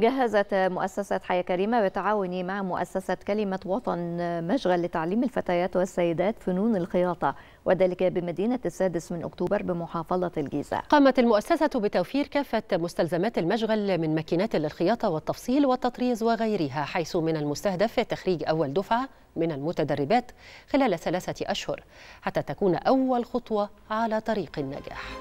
جهزت مؤسسة حياة كريمة بتعاون مع مؤسسة كلمة وطن مشغل لتعليم الفتيات والسيدات فنون الخياطة وذلك بمدينة السادس من أكتوبر بمحافظة الجيزة قامت المؤسسة بتوفير كافة مستلزمات المشغل من ماكينات للخياطة والتفصيل والتطريز وغيرها حيث من المستهدف تخريج أول دفعة من المتدربات خلال ثلاثة أشهر حتى تكون أول خطوة على طريق النجاح